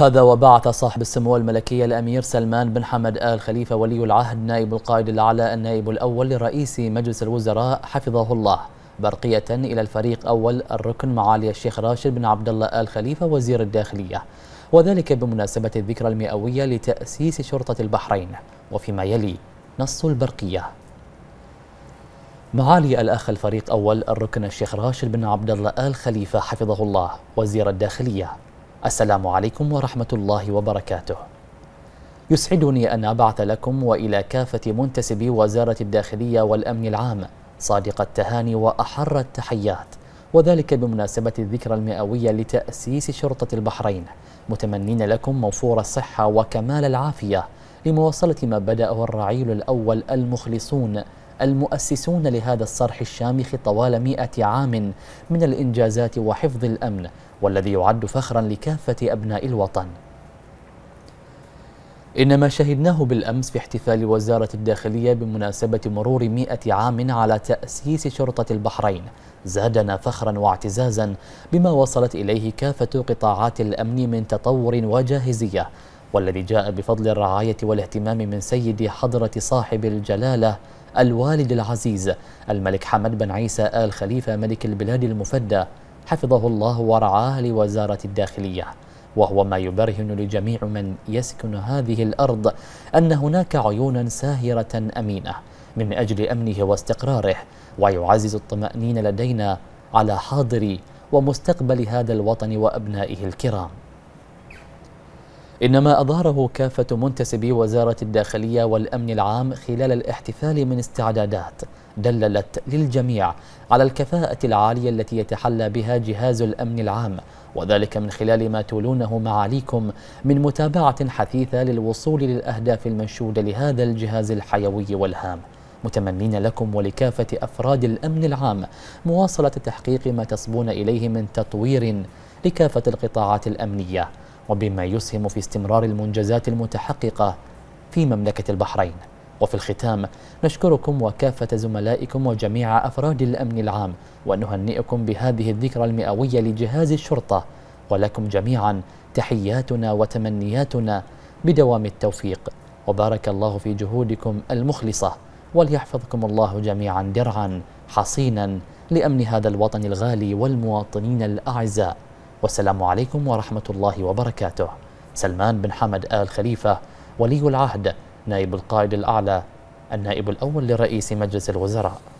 هذا وبعث صاحب السمو الملكية الأمير سلمان بن حمد آل خليفة ولي العهد نائب القائد الأعلى النائب الأول لرئيس مجلس الوزراء حفظه الله برقية إلى الفريق أول الركن معالي الشيخ راشد بن عبد الله آل خليفة وزير الداخلية وذلك بمناسبة الذكرى المئوية لتأسيس شرطة البحرين وفيما يلي نص البرقية معالي الأخ الفريق أول الركن الشيخ راشد بن عبد الله آل خليفة حفظه الله وزير الداخلية السلام عليكم ورحمة الله وبركاته. يسعدني أن أبعث لكم وإلى كافة منتسبي وزارة الداخلية والأمن العام صادق التهاني وأحر التحيات وذلك بمناسبة الذكرى المئوية لتأسيس شرطة البحرين متمنين لكم موفور الصحة وكمال العافية لمواصلة ما بدأه الرعيل الأول المخلصون المؤسسون لهذا الصرح الشامخ طوال مئة عام من الإنجازات وحفظ الأمن والذي يعد فخرا لكافة أبناء الوطن إن ما شهدناه بالأمس في احتفال وزارة الداخلية بمناسبة مرور مئة عام على تأسيس شرطة البحرين زادنا فخرا واعتزازا بما وصلت إليه كافة قطاعات الأمن من تطور وجاهزية والذي جاء بفضل الرعاية والاهتمام من سيد حضرة صاحب الجلالة الوالد العزيز الملك حمد بن عيسى آل خليفة ملك البلاد المفدى حفظه الله ورعاه لوزارة الداخلية وهو ما يبرهن لجميع من يسكن هذه الأرض أن هناك عيونا ساهرة أمينة من أجل أمنه واستقراره ويعزز الطمأنينة لدينا على حاضر ومستقبل هذا الوطن وأبنائه الكرام إنما أظهره كافة منتسبي وزارة الداخلية والأمن العام خلال الاحتفال من استعدادات دللت للجميع على الكفاءة العالية التي يتحلى بها جهاز الأمن العام وذلك من خلال ما تولونه معاليكم من متابعة حثيثة للوصول للأهداف المنشودة لهذا الجهاز الحيوي والهام متمنين لكم ولكافة أفراد الأمن العام مواصلة تحقيق ما تصبون إليه من تطوير لكافة القطاعات الأمنية وبما يسهم في استمرار المنجزات المتحققة في مملكة البحرين وفي الختام نشكركم وكافة زملائكم وجميع أفراد الأمن العام ونهنئكم بهذه الذكرى المئوية لجهاز الشرطة ولكم جميعا تحياتنا وتمنياتنا بدوام التوفيق وبارك الله في جهودكم المخلصة وليحفظكم الله جميعا درعا حصينا لأمن هذا الوطن الغالي والمواطنين الأعزاء والسلام عليكم ورحمة الله وبركاته سلمان بن حمد آل خليفة ولي العهد نائب القائد الأعلى النائب الأول لرئيس مجلس الوزراء